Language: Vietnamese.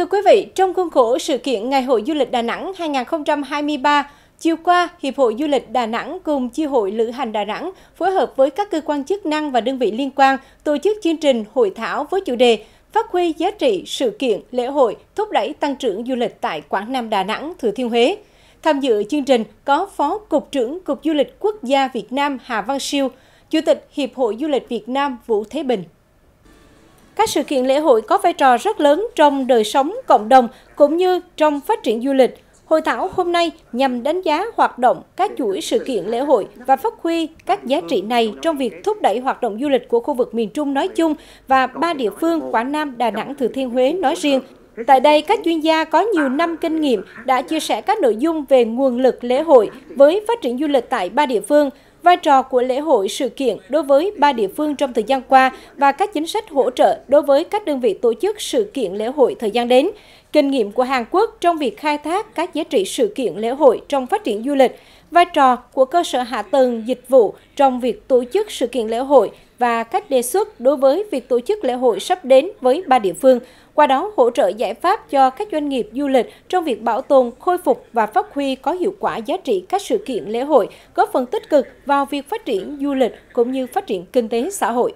Thưa quý vị, trong khuôn khổ sự kiện Ngày hội du lịch Đà Nẵng 2023, chiều qua, Hiệp hội Du lịch Đà Nẵng cùng Chi hội Lữ hành Đà Nẵng phối hợp với các cơ quan chức năng và đơn vị liên quan tổ chức chương trình hội thảo với chủ đề Phát huy giá trị sự kiện lễ hội thúc đẩy tăng trưởng du lịch tại Quảng Nam Đà Nẵng, Thừa Thiên Huế. Tham dự chương trình có Phó Cục trưởng Cục Du lịch Quốc gia Việt Nam Hà Văn Siêu, Chủ tịch Hiệp hội Du lịch Việt Nam Vũ Thế Bình các sự kiện lễ hội có vai trò rất lớn trong đời sống cộng đồng cũng như trong phát triển du lịch. Hội thảo hôm nay nhằm đánh giá hoạt động các chuỗi sự kiện lễ hội và phát huy các giá trị này trong việc thúc đẩy hoạt động du lịch của khu vực miền Trung nói chung và ba địa phương Quảng Nam, Đà Nẵng, Thừa Thiên Huế nói riêng. Tại đây, các chuyên gia có nhiều năm kinh nghiệm đã chia sẻ các nội dung về nguồn lực lễ hội với phát triển du lịch tại ba địa phương – vai trò của lễ hội sự kiện đối với ba địa phương trong thời gian qua và các chính sách hỗ trợ đối với các đơn vị tổ chức sự kiện lễ hội thời gian đến, kinh nghiệm của Hàn Quốc trong việc khai thác các giá trị sự kiện lễ hội trong phát triển du lịch, vai trò của cơ sở hạ tầng, dịch vụ, trong việc tổ chức sự kiện lễ hội và các đề xuất đối với việc tổ chức lễ hội sắp đến với ba địa phương, qua đó hỗ trợ giải pháp cho các doanh nghiệp du lịch trong việc bảo tồn, khôi phục và phát huy có hiệu quả giá trị các sự kiện lễ hội, góp phần tích cực vào việc phát triển du lịch cũng như phát triển kinh tế xã hội.